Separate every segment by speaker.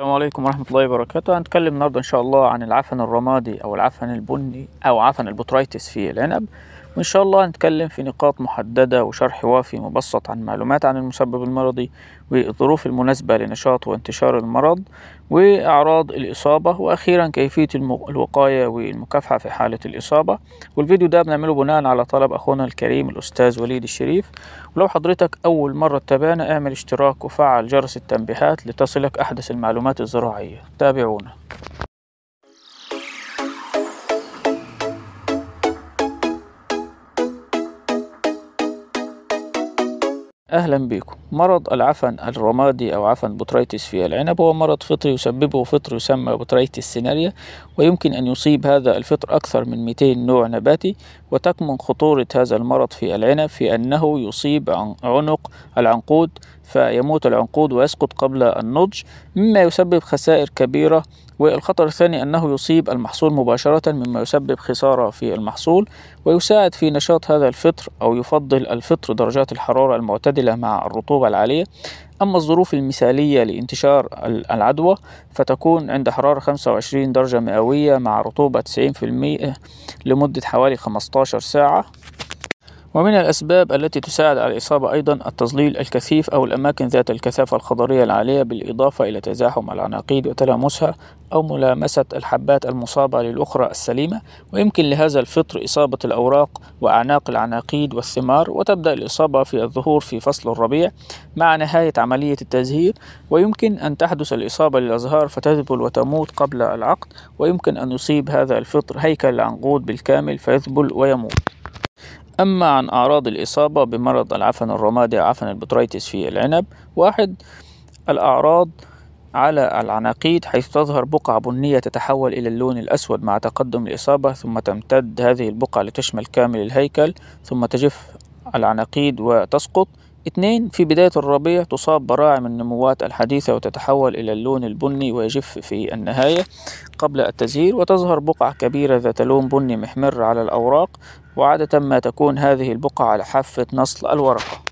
Speaker 1: السلام عليكم ورحمة الله وبركاته هنتكلم النهاردة إن شاء الله عن العفن الرمادي أو العفن البني أو عفن البوترايتس في العنب وإن شاء الله هنتكلم في نقاط محددة وشرح وافي مبسط عن معلومات عن المسبب المرضي والظروف المناسبة لنشاط وانتشار المرض وأعراض الإصابة وأخيرا كيفية الوقاية والمكافحة في حالة الإصابة والفيديو ده بنعمله بناء على طلب أخونا الكريم الأستاذ وليد الشريف ولو حضرتك أول مرة تتابعنا اعمل اشتراك وفعل جرس التنبيهات لتصلك أحدث المعلومات الزراعية تابعونا أهلا بكم مرض العفن الرمادي أو عفن بوتريتس في العنب هو مرض فطري يسببه فطر يسمى بوتريتس سيناريا ويمكن أن يصيب هذا الفطر أكثر من 200 نوع نباتي وتكمن خطورة هذا المرض في العنب في أنه يصيب عنق العنقود فيموت العنقود ويسقط قبل النضج مما يسبب خسائر كبيرة والخطر الثاني أنه يصيب المحصول مباشرة مما يسبب خسارة في المحصول ويساعد في نشاط هذا الفطر أو يفضل الفطر درجات الحرارة المعتدلة مع الرطوبة العالية أما الظروف المثالية لانتشار العدوى فتكون عند حرارة 25 درجة مئوية مع رطوبة 90% لمدة حوالي 15 ساعة ومن الأسباب التي تساعد على الإصابة أيضا التظليل الكثيف أو الأماكن ذات الكثافة الخضرية العالية بالإضافة إلى تزاحم العناقيد وتلامسها أو ملامسة الحبات المصابة للأخرى السليمة ويمكن لهذا الفطر إصابة الأوراق وأعناق العناقيد والثمار وتبدأ الإصابة في الظهور في فصل الربيع مع نهاية عملية التزهير ويمكن أن تحدث الإصابة للأزهار فتذبل وتموت قبل العقد ويمكن أن يصيب هذا الفطر هيكل العنقود بالكامل فيذبل ويموت أما عن أعراض الإصابة بمرض العفن الرمادي أو عفن البطريتس في العنب واحد الأعراض على العناقيد حيث تظهر بقع بنية تتحول إلى اللون الأسود مع تقدم الإصابة ثم تمتد هذه البقع لتشمل كامل الهيكل ثم تجف العناقيد وتسقط اثنين في بداية الربيع تصاب براعم النموات الحديثة وتتحول إلى اللون البني ويجف في النهاية قبل التزهير وتظهر بقع كبيرة ذات لون بني محمر على الأوراق وعادة ما تكون هذه البقع على حافة نصل الورقة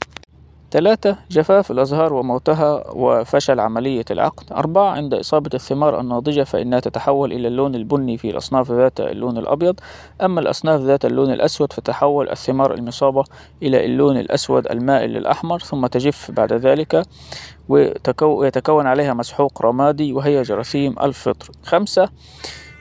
Speaker 1: ثلاثة جفاف الأزهار وموتها وفشل عملية العقد أربعة عند إصابة الثمار الناضجة فإنها تتحول إلى اللون البني في الأصناف ذات اللون الأبيض أما الأصناف ذات اللون الأسود فتحول الثمار المصابة إلى اللون الأسود المائل للأحمر ثم تجف بعد ذلك ويتكون عليها مسحوق رمادي وهي جراثيم الفطر خمسة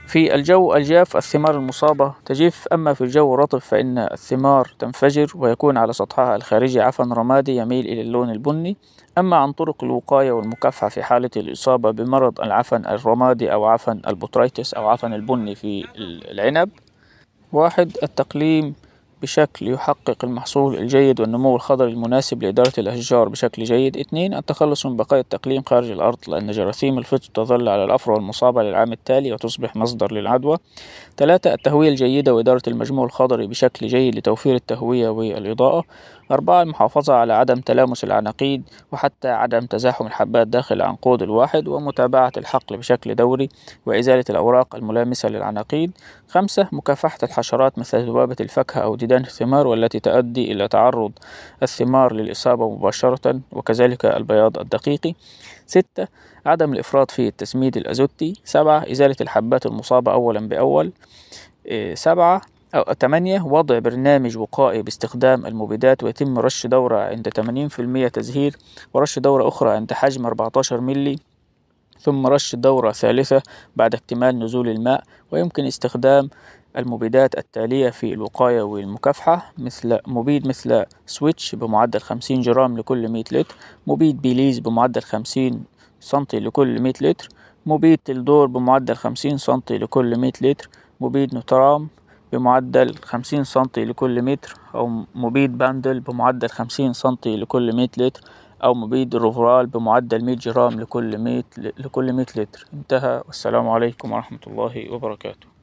Speaker 1: في الجو الجاف الثمار المصابة تجف أما في الجو الرطب فإن الثمار تنفجر ويكون على سطحها الخارجي عفن رمادي يميل إلى اللون البني أما عن طرق الوقاية والمكافحة في حالة الإصابة بمرض العفن الرمادي أو عفن البوتريتس أو عفن البني في العنب واحد التقليم بشكل يحقق المحصول الجيد والنمو الخضري المناسب لإدارة الأشجار بشكل جيد اثنين التخلص من بقايا التقليم خارج الأرض لأن جراثيم الفطر تظل على الأفرع المصابة للعام التالي وتصبح مصدر للعدوى ثلاثة التهوية الجيدة وإدارة المجموع الخضري بشكل جيد لتوفير التهوية والإضاءة أربعة المحافظة على عدم تلامس العناقيد وحتى عدم تزاحم الحبات داخل العنقود الواحد ومتابعة الحقل بشكل دوري وإزالة الأوراق الملامسة للعناقيد خمسة مكافحة الحشرات مثل ذبابة الفاكهة أو ديدان الثمار والتي تؤدي إلى تعرض الثمار للإصابة مباشرة وكذلك البياض الدقيقي ستة عدم الإفراط في التسميد الأزوتي سبعة إزالة الحبات المصابة أولا بأول إيه، سبعة أو تمانية وضع برنامج وقائي باستخدام المبيدات ويتم رش دورة عند 80% تزهير ورش دورة أخرى عند حجم 14 ملي ثم رش دورة ثالثة بعد اكتمال نزول الماء ويمكن استخدام المبيدات التالية في الوقاية والمكافحة مثل مبيد مثل سويتش بمعدل 50 جرام لكل 100 لتر مبيد بيليز بمعدل 50 سنتي لكل 100 لتر مبيد تلدور بمعدل 50 سنتي لكل 100 لتر مبيد نوترام بمعدل 50 سنتي لكل متر أو مبيد باندل بمعدل 50 سنتي لكل 100 لتر أو مبيد الروفرال بمعدل 100 جرام لكل 100 لكل 100 لتر انتهى والسلام عليكم ورحمة الله وبركاته